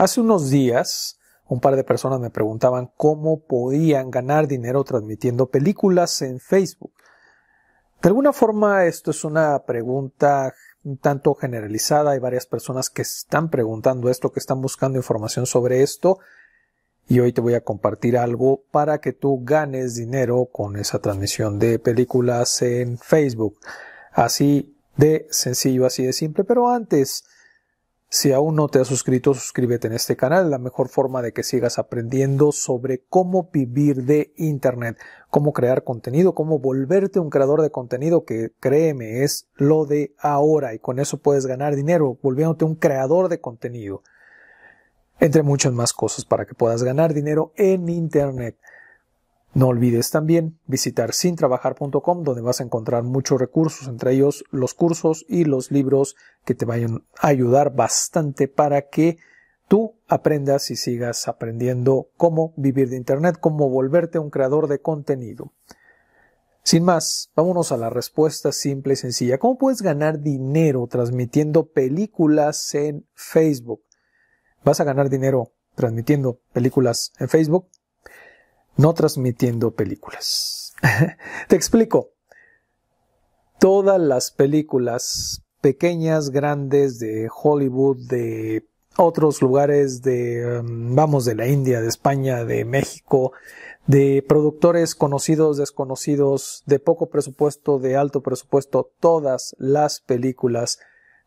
Hace unos días, un par de personas me preguntaban cómo podían ganar dinero transmitiendo películas en Facebook. De alguna forma, esto es una pregunta un tanto generalizada. Hay varias personas que están preguntando esto, que están buscando información sobre esto. Y hoy te voy a compartir algo para que tú ganes dinero con esa transmisión de películas en Facebook. Así de sencillo, así de simple. Pero antes, si aún no te has suscrito, suscríbete en este canal, la mejor forma de que sigas aprendiendo sobre cómo vivir de Internet, cómo crear contenido, cómo volverte un creador de contenido, que créeme, es lo de ahora y con eso puedes ganar dinero, volviéndote un creador de contenido, entre muchas más cosas para que puedas ganar dinero en Internet. No olvides también visitar sintrabajar.com donde vas a encontrar muchos recursos, entre ellos los cursos y los libros que te vayan a ayudar bastante para que tú aprendas y sigas aprendiendo cómo vivir de Internet, cómo volverte un creador de contenido. Sin más, vámonos a la respuesta simple y sencilla. ¿Cómo puedes ganar dinero transmitiendo películas en Facebook? ¿Vas a ganar dinero transmitiendo películas en Facebook? no transmitiendo películas. Te explico. Todas las películas pequeñas, grandes, de Hollywood, de otros lugares de, um, vamos, de la India, de España, de México, de productores conocidos, desconocidos, de poco presupuesto, de alto presupuesto, todas las películas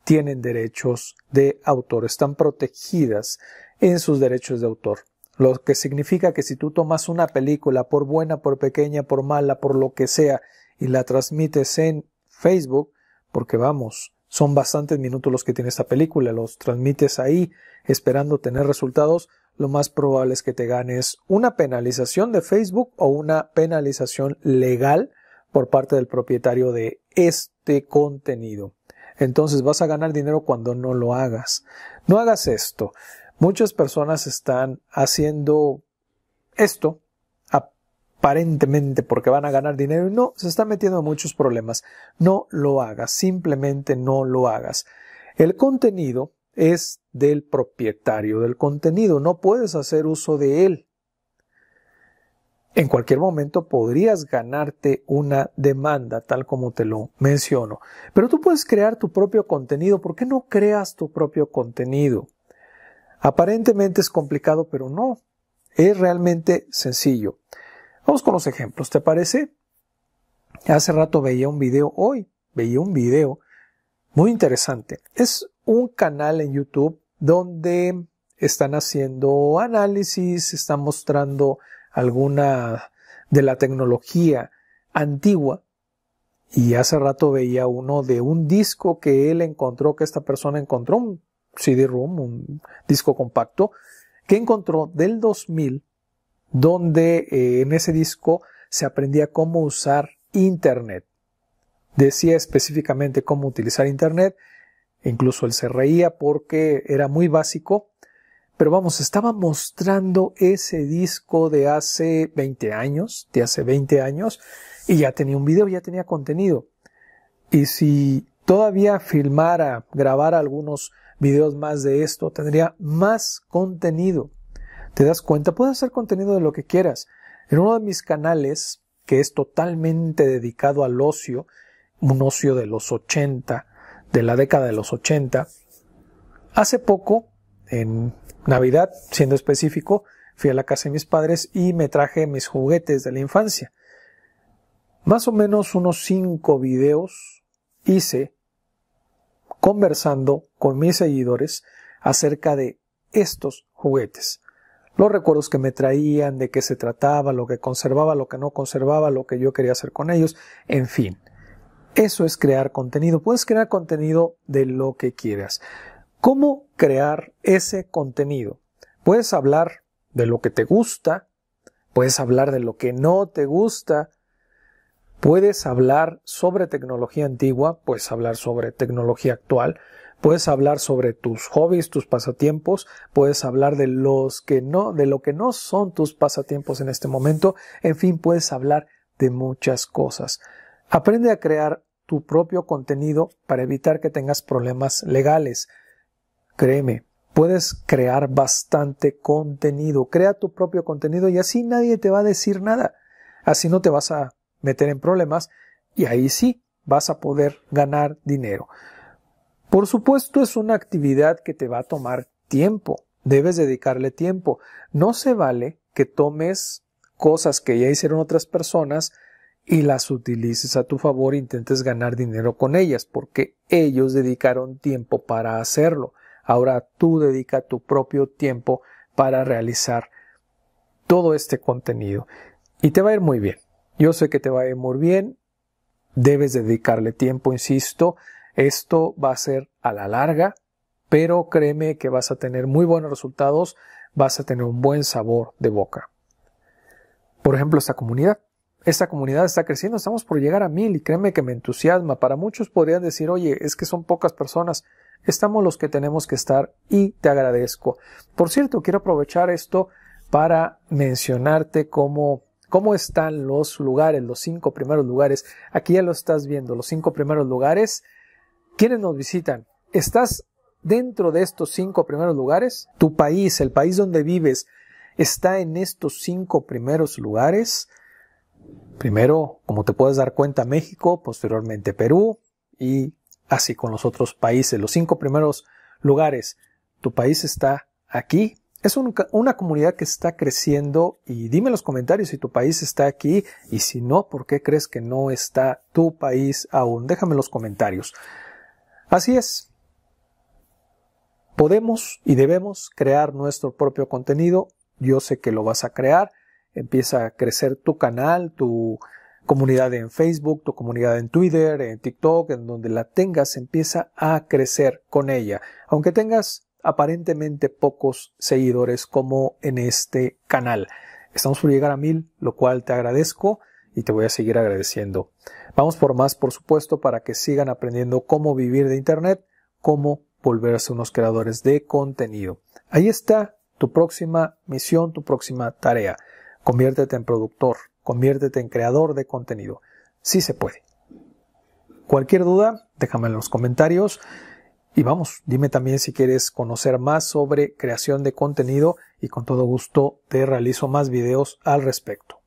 tienen derechos de autor, están protegidas en sus derechos de autor. Lo que significa que si tú tomas una película, por buena, por pequeña, por mala, por lo que sea, y la transmites en Facebook, porque vamos, son bastantes minutos los que tiene esta película, los transmites ahí esperando tener resultados, lo más probable es que te ganes una penalización de Facebook o una penalización legal por parte del propietario de este contenido. Entonces vas a ganar dinero cuando no lo hagas. No hagas esto. Muchas personas están haciendo esto aparentemente porque van a ganar dinero y no, se están metiendo en muchos problemas. No lo hagas, simplemente no lo hagas. El contenido es del propietario del contenido, no puedes hacer uso de él. En cualquier momento podrías ganarte una demanda, tal como te lo menciono. Pero tú puedes crear tu propio contenido. ¿Por qué no creas tu propio contenido? Aparentemente es complicado, pero no. Es realmente sencillo. Vamos con los ejemplos, ¿te parece? Hace rato veía un video, hoy veía un video muy interesante. Es un canal en YouTube donde están haciendo análisis, están mostrando alguna de la tecnología antigua. Y hace rato veía uno de un disco que él encontró, que esta persona encontró, un CD-ROM, un disco compacto, que encontró del 2000, donde eh, en ese disco se aprendía cómo usar Internet. Decía específicamente cómo utilizar Internet, e incluso él se reía porque era muy básico, pero vamos, estaba mostrando ese disco de hace 20 años, de hace 20 años, y ya tenía un video, ya tenía contenido. Y si todavía filmara, grabara algunos videos más de esto, tendría más contenido. ¿Te das cuenta? Puedes hacer contenido de lo que quieras. En uno de mis canales, que es totalmente dedicado al ocio, un ocio de los 80, de la década de los 80, hace poco, en Navidad, siendo específico, fui a la casa de mis padres y me traje mis juguetes de la infancia. Más o menos unos 5 videos hice conversando con mis seguidores acerca de estos juguetes. Los recuerdos que me traían, de qué se trataba, lo que conservaba, lo que no conservaba, lo que yo quería hacer con ellos, en fin. Eso es crear contenido. Puedes crear contenido de lo que quieras. ¿Cómo crear ese contenido? Puedes hablar de lo que te gusta, puedes hablar de lo que no te gusta, Puedes hablar sobre tecnología antigua, puedes hablar sobre tecnología actual, puedes hablar sobre tus hobbies, tus pasatiempos, puedes hablar de los que no, de lo que no son tus pasatiempos en este momento, en fin, puedes hablar de muchas cosas. Aprende a crear tu propio contenido para evitar que tengas problemas legales. Créeme, puedes crear bastante contenido. Crea tu propio contenido y así nadie te va a decir nada. Así no te vas a meter en problemas y ahí sí vas a poder ganar dinero. Por supuesto es una actividad que te va a tomar tiempo, debes dedicarle tiempo. No se vale que tomes cosas que ya hicieron otras personas y las utilices a tu favor e intentes ganar dinero con ellas, porque ellos dedicaron tiempo para hacerlo. Ahora tú dedica tu propio tiempo para realizar todo este contenido y te va a ir muy bien. Yo sé que te va a ir muy bien, debes dedicarle tiempo, insisto, esto va a ser a la larga, pero créeme que vas a tener muy buenos resultados, vas a tener un buen sabor de boca. Por ejemplo, esta comunidad. Esta comunidad está creciendo, estamos por llegar a mil y créeme que me entusiasma. Para muchos podrían decir, oye, es que son pocas personas. Estamos los que tenemos que estar y te agradezco. Por cierto, quiero aprovechar esto para mencionarte como cómo están los lugares, los cinco primeros lugares. Aquí ya lo estás viendo, los cinco primeros lugares. ¿Quiénes nos visitan? ¿Estás dentro de estos cinco primeros lugares? ¿Tu país, el país donde vives, está en estos cinco primeros lugares? Primero, como te puedes dar cuenta, México, posteriormente Perú y así con los otros países. Los cinco primeros lugares. Tu país está aquí es una comunidad que está creciendo y dime en los comentarios si tu país está aquí y si no, ¿por qué crees que no está tu país aún? Déjame en los comentarios. Así es. Podemos y debemos crear nuestro propio contenido. Yo sé que lo vas a crear. Empieza a crecer tu canal, tu comunidad en Facebook, tu comunidad en Twitter, en TikTok, en donde la tengas, empieza a crecer con ella. Aunque tengas aparentemente pocos seguidores como en este canal. Estamos por llegar a mil, lo cual te agradezco y te voy a seguir agradeciendo. Vamos por más, por supuesto, para que sigan aprendiendo cómo vivir de Internet, cómo volverse unos creadores de contenido. Ahí está tu próxima misión, tu próxima tarea. Conviértete en productor, conviértete en creador de contenido. Sí se puede. Cualquier duda, déjame en los comentarios. Y vamos, dime también si quieres conocer más sobre creación de contenido y con todo gusto te realizo más videos al respecto.